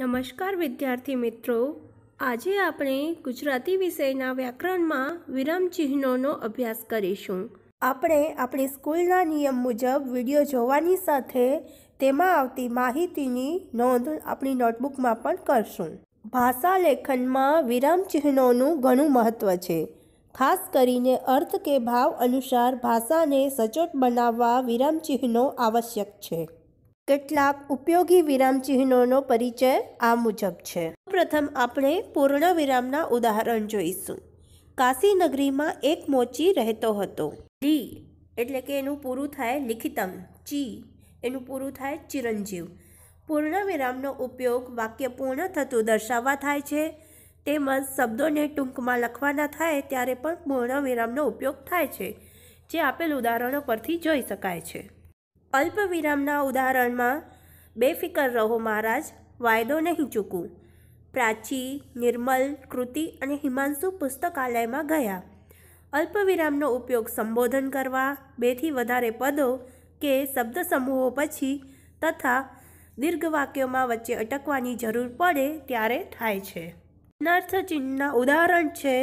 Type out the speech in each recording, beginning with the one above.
નમસ્કાર વિદ્યાર્થી મિત્રો આજે આપણે ગુજરાતી વિષયના વ્યાકરણમાં વિરામચિહ્નોનો અભ્યાસ કરીશું આપણે આપણી સ્કૂલના નિયમ મુજબ વિડીયો જોવાની સાથે તેમાં આવતી માહિતીની નોંધ આપણી નોટબુકમાં પણ કરશું ભાષા લેખનમાં વિરામચિહ્નોનું ઘણું મહત્ત્વ છે ખાસ કરીને અર્થ કે ભાવ અનુસાર ભાષાને સચોટ બનાવવા વિરામચિહ્નો આવશ્યક છે કેટલાક ઉપયોગી વિરામચિહ્નોનો પરિચય આ મુજબ છે પ્રથમ આપણે પૂર્ણ વિરામના ઉદાહરણ જોઈશું કાશી નગરીમાં એક મોચી રહેતો હતો લી એટલે કે એનું પૂરું થાય લિખિતમ ચી એનું પૂરું થાય ચિરંજીવ પૂર્ણ વિરામનો ઉપયોગ વાક્ય પૂર્ણ થતું દર્શાવવા થાય છે તેમજ શબ્દોને ટૂંકમાં લખવાના થાય ત્યારે પણ પૂર્ણ વિરામનો ઉપયોગ થાય છે જે આપેલ ઉદાહરણો પરથી જોઈ શકાય છે અલ્પ વિરામના ઉદાહરણમાં બેફિકર રહો મહારાજ વાયદો નહીં ચૂકવું પ્રાચી નિર્મલ કૃતિ અને હિમાંશુ પુસ્તકાલયમાં ગયા અલ્પ વિરામનો ઉપયોગ સંબોધન કરવા બેથી વધારે પદો કે શબ્દ સમૂહો પછી તથા દીર્ઘ વાક્યોમાં વચ્ચે અટકવાની જરૂર પડે ત્યારે થાય છે અનર્થ ચિહ્નના ઉદાહરણ છે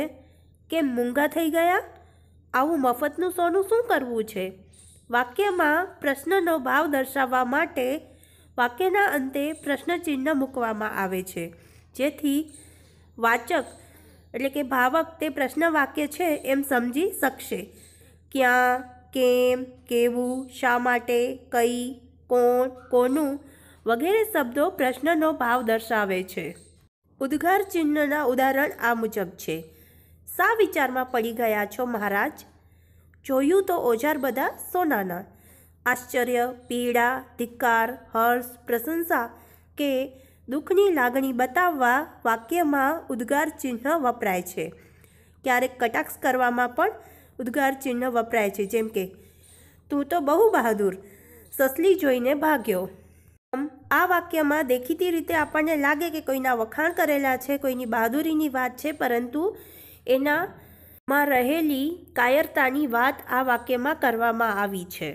કે મૂંગા થઈ ગયા આવું મફતનું સોનું શું કરવું છે વાક્યમાં પ્રશ્નનો ભાવ દર્શાવવા માટે વાક્યના અંતે પ્રશ્નચિહ્ન મૂકવામાં આવે છે જેથી વાચક એટલે કે ભાવક તે પ્રશ્ન વાક્ય છે એમ સમજી શકશે ક્યાં કેમ કેવું શા માટે કઈ કોણ કોનું વગેરે શબ્દો પ્રશ્નનો ભાવ દર્શાવે છે ઉદ્ગાર ચિહ્નના ઉદાહરણ આ મુજબ છે સા વિચારમાં પડી ગયા છો મહારાજ જોયું તો ઓજાર બધા સોનાના આશ્ચર્ય પીડા ધિક્કાર હર્ષ પ્રશંસા કે દુઃખની લાગણી બતાવવા વાક્યમાં ઉદ્ગાર ચિહ્ન વપરાય છે ક્યારેક કટાક્ષ કરવામાં પણ ઉદ્ગાર ચિહ્ન વપરાય છે જેમ કે તું તો બહુ બહાદુર સસલી જોઈને ભાગ્યો આમ આ વાક્યમાં દેખીતી રીતે આપણને લાગે કે કોઈના વખાણ કરેલા છે કોઈની બહાદુરીની વાત છે પરંતુ એના માં રહેલી કાયરતાની વાત આ વાક્યમાં કરવામાં આવી છે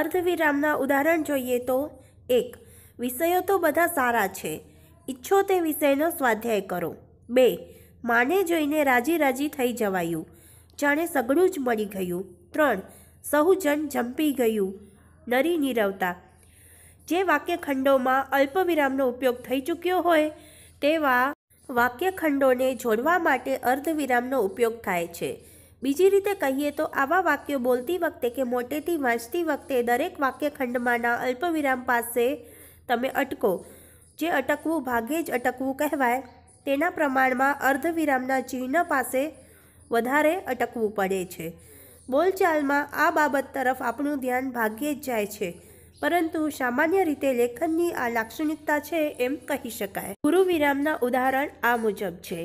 અર્ધવિરામના ઉદાહરણ જોઈએ તો એક વિષયો તો બધા સારા છે ઈચ્છો તે વિષયનો સ્વાધ્યાય કરો બે માને જોઈને રાજી રાજી થઈ જવાયું જાણે સગડું જ મળી ગયું ત્રણ સહુજન જંપી ગયું નરી નીરવતા જે વાક્યખંડોમાં અલ્પવિરામનો ઉપયોગ થઈ ચૂક્યો હોય તેવા વાક્યખંડોને જોડવા માટે અર્ધવિરામનો ઉપયોગ થાય છે બીજી રીતે કહીએ તો આવા વાક્યો બોલતી વખતે કે મોટેથી વાંચતી વખતે દરેક વાક્યખંડમાંના અલ્પવિરામ પાસે તમે અટકો જે અટકવું ભાગ્યે જ અટકવું કહેવાય તેના પ્રમાણમાં અર્ધવિરામના ચિહ્ન પાસે વધારે અટકવું પડે છે બોલચાલમાં આ બાબત તરફ આપણું ધ્યાન ભાગ્યે જ જાય છે પરંતુ સામાન્ય રીતે લેખનની આ લાક્ષણિકતા છે એમ કહી શકાય ગુરુ વિરામના ઉદાહરણ આ મુજબ છે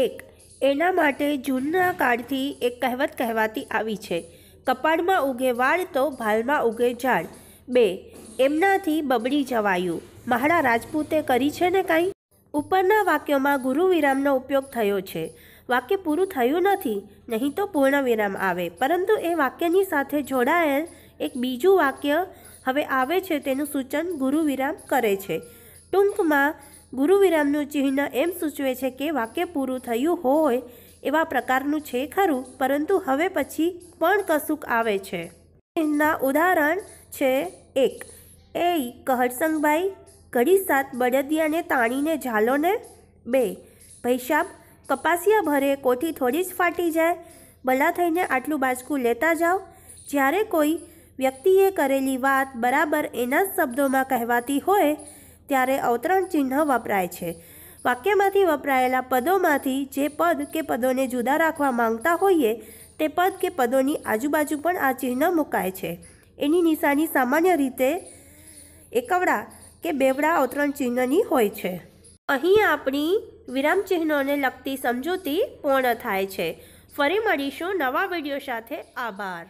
એક એના માટે જૂનના કાળથી એક કહેવત કહેવાતી આવી છે કપાળમાં ઉગે વાળ તો ભાલમાં ઉગે ઝાડ બે એમનાથી બબડી જવાયું મહારા રાજપૂતે કરી છે ને કાંઈ ઉપરના વાક્યોમાં ગુરુ વિરામનો ઉપયોગ થયો છે વાક્ય પૂરું થયું નથી નહીં તો પૂર્ણ વિરામ આવે પરંતુ એ વાક્યની સાથે જોડાયેલ એક બીજું વાક્ય હવે આવે છે તેનું સૂચન ગુરુ વિરામ કરે છે ટૂંકમાં ગુરુ વિરામનું ચિહ્ન એમ સૂચવે છે કે વાક્ય પૂરું થયું હોય એવા પ્રકારનું છે ખરું પરંતુ હવે પછી પણ કશુંક આવે છે એના ઉદાહરણ છે એક એ કહરસંગભાઈ ઘડી સાત બળદિયાને તાણીને ઝાલોને બે ભૈશાબ કપાસિયા ભરે કોઠી થોડી જ ફાટી જાય ભલા થઈને આટલું બાજકું લેતા જાઓ જ્યારે કોઈ વ્યક્તિએ કરેલી વાત બરાબર એના જ શબ્દોમાં કહેવાતી હોય ત્યારે અવતરણ ચિહ્ન વપરાય છે વાક્યમાંથી વપરાયેલા પદોમાંથી જે પદ કે પદોને જુદા રાખવા માંગતા હોઈએ તે પદ કે પદોની આજુબાજુ પણ આ ચિહ્ન મુકાય છે એની નિશાની સામાન્ય રીતે એકવડા કે બેવડા અવતરણ ચિહ્નની હોય છે અહીં આપણી વિરામ ચિહ્નોને લગતી સમજૂતી પૂર્ણ થાય છે ફરી મળીશું નવા વિડીયો સાથે આભાર